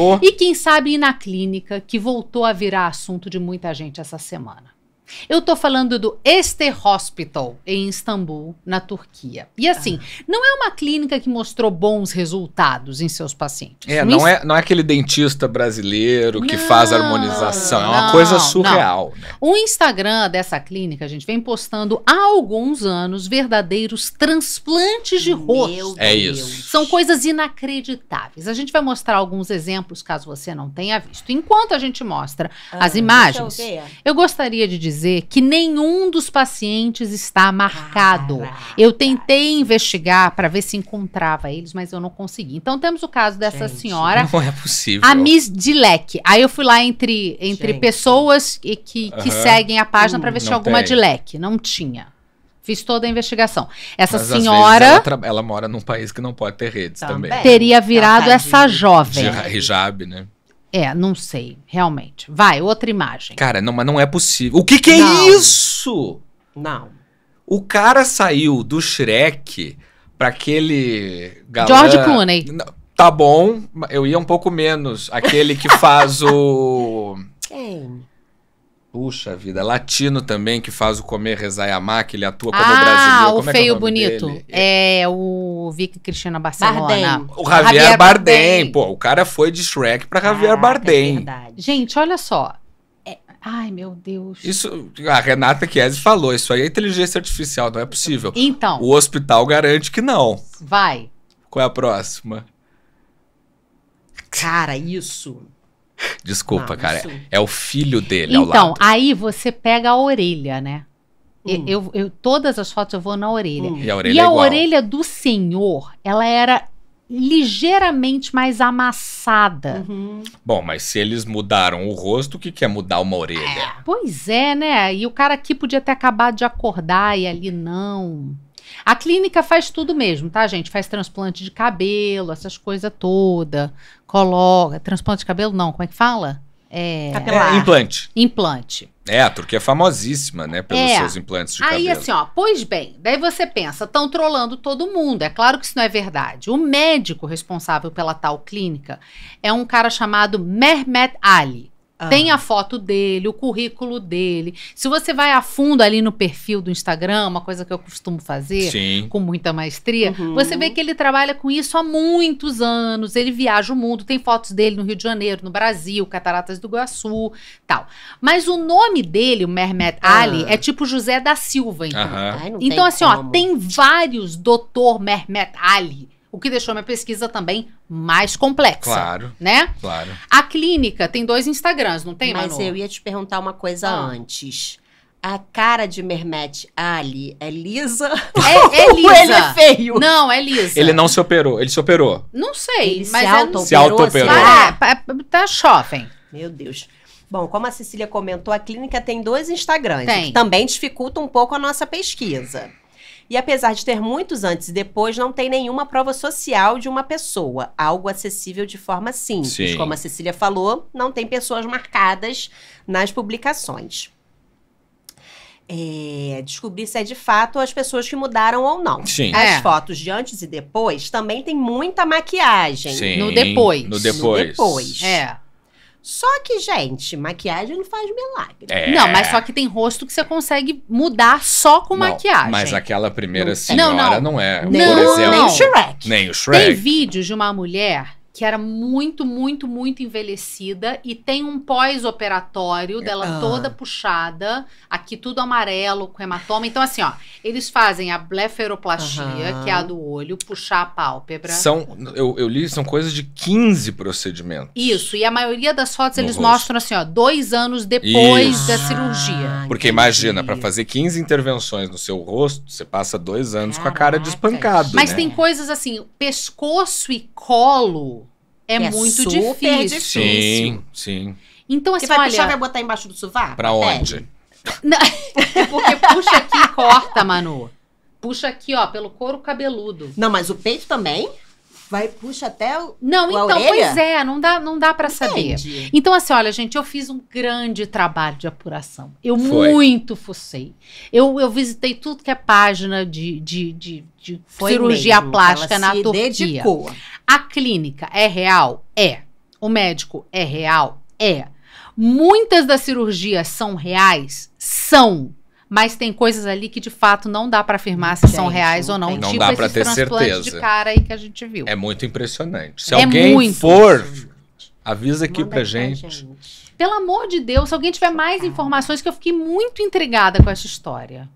Oh. E quem sabe ir na clínica, que voltou a virar assunto de muita gente essa semana. Eu estou falando do Este Hospital, em Istambul, na Turquia. E assim, ah. não é uma clínica que mostrou bons resultados em seus pacientes. É, não, é, não é aquele dentista brasileiro que não, faz harmonização. É uma não, coisa surreal. Né? O Instagram dessa clínica, a gente vem postando há alguns anos verdadeiros transplantes de Meu rosto. É isso. São coisas inacreditáveis. A gente vai mostrar alguns exemplos caso você não tenha visto. Enquanto a gente mostra ah, as imagens, eu gostaria de dizer dizer que nenhum dos pacientes está marcado. Caraca. Eu tentei investigar para ver se encontrava eles, mas eu não consegui. Então temos o caso dessa Gente, senhora. Não é possível. A Miss Dilek. Aí eu fui lá entre, entre pessoas que, que, seguem a página para ver hum, se tinha alguma de Dilek. Não tinha. Fiz toda a investigação. Essa Mas, senhora. Ela, ela, mora num país que não pode ter redes também. também. Teria virado essa jovem. De hijab, né? É, não sei, realmente. Vai, outra imagem. Cara, não, mas não é possível. O que que é não. isso? Não. O cara saiu do Shrek pra aquele galã... George Clooney. Tá bom, eu ia um pouco menos. Aquele que faz o... Quem? Puxa vida, latino também, que faz o Comer, Rezar e Amar, que ele atua como ah, brasileiro. Ah, o feio é bonito. Dele? É o Vicky Cristina Barcelona. Bardem. O Javier, Javier Bardem. Bardem. Pô, o cara foi de Shrek pra ah, Javier é Bardem. É verdade. Gente, olha só. Ai, meu Deus. Isso, a Renata Chiesi falou, isso aí é inteligência artificial, não é possível. Então. O hospital garante que não. Vai. Qual é a próxima? Cara, isso. Desculpa, cara. É o filho dele então, ao lado. Então, aí você pega a orelha, né? Hum. Eu, eu, todas as fotos eu vou na orelha. Hum. E a orelha, e a é orelha do senhor, ela era ligeiramente mais amassada. Uhum. Bom, mas se eles mudaram o rosto, o que, quer é mudar uma orelha? É, pois é, né? E o cara aqui podia ter acabado de acordar e ali não. A clínica faz tudo mesmo, tá, gente? Faz transplante de cabelo, essas coisas toda, coloca, transplante de cabelo não, como é que fala? É, Capilar. é implante. Implante. É, a Turquia é famosíssima, né, pelos é. seus implantes de Aí, cabelo. Aí assim, ó, pois bem, daí você pensa, estão trolando todo mundo. É claro que isso não é verdade. O médico responsável pela tal clínica é um cara chamado Mehmet Ali. Ah. Tem a foto dele, o currículo dele. Se você vai a fundo ali no perfil do Instagram, uma coisa que eu costumo fazer Sim. com muita maestria, uhum. você vê que ele trabalha com isso há muitos anos. Ele viaja o mundo, tem fotos dele no Rio de Janeiro, no Brasil, Cataratas do Iguaçu, tal. Mas o nome dele, o Mehmet ah. Ali, é tipo José da Silva, então. Ai, então assim, como. ó, tem vários doutor Mehmet Ali o que deixou minha pesquisa também mais complexa. Claro. Né? Claro. A clínica tem dois Instagrams, não tem, Mas Manu? eu ia te perguntar uma coisa ah. antes. A cara de Mermet Ali é lisa? É, é lisa. ele é feio? Não, é lisa. Ele não se operou, ele se operou. Não sei, ele mas se é auto-operou. Se auto-operou. Ah, é, é, tá jovem. Meu Deus. Bom, como a Cecília comentou, a clínica tem dois Instagrams, tem. que também dificulta um pouco a nossa pesquisa. E apesar de ter muitos antes e depois, não tem nenhuma prova social de uma pessoa. Algo acessível de forma simples. Sim. Como a Cecília falou, não tem pessoas marcadas nas publicações. É, descobrir se é de fato as pessoas que mudaram ou não. Sim. As é. fotos de antes e depois também tem muita maquiagem. Sim. No depois. No depois. No depois. É. Só que, gente, maquiagem não faz milagre. É. Não, mas só que tem rosto que você consegue mudar só com não, maquiagem. Mas aquela primeira não senhora não, não. não é. Nem, por exemplo, nem o Shrek. Nem o Shrek. Tem vídeos de uma mulher que era muito, muito, muito envelhecida e tem um pós-operatório dela ah. toda puxada, aqui tudo amarelo, com hematoma. Então, assim, ó, eles fazem a blefaroplastia, uhum. que é a do olho, puxar a pálpebra. São, eu, eu, li, são coisas de 15 procedimentos. Isso, e a maioria das fotos no eles rosto. mostram assim, ó, dois anos depois Isso. da cirurgia. Ah, porque entendi. imagina, para fazer 15 intervenções no seu rosto, você passa dois anos Caraca. com a cara de espancado. Mas né? tem coisas assim, pescoço e colo é, é muito difícil. difícil. Sim, sim. Então, assim, Você vai olha, puxar, vai botar embaixo do sovaco? Pra onde? É. Não, porque puxa corta, Manu. Puxa aqui, ó, pelo couro cabeludo. Não, mas o peito também? Vai, puxa até o. Não, então, orelha? pois é, não dá, não dá para saber. Então, assim, olha, gente, eu fiz um grande trabalho de apuração. Eu Foi. muito fucei. Eu, eu visitei tudo que é página de, de, de, de cirurgia mesmo. plástica Ela na se Turquia. Dedicou. A clínica é real? É. O médico é real? É. Muitas das cirurgias são reais? São mas tem coisas ali que de fato não dá para afirmar se são reais ou não. Tipo não tipo dá para ter certeza. de cara aí que a gente viu. É muito impressionante. Se é alguém muito. for, avisa aqui para gente. gente. Pelo amor de Deus, se alguém tiver mais informações que eu fiquei muito intrigada com essa história.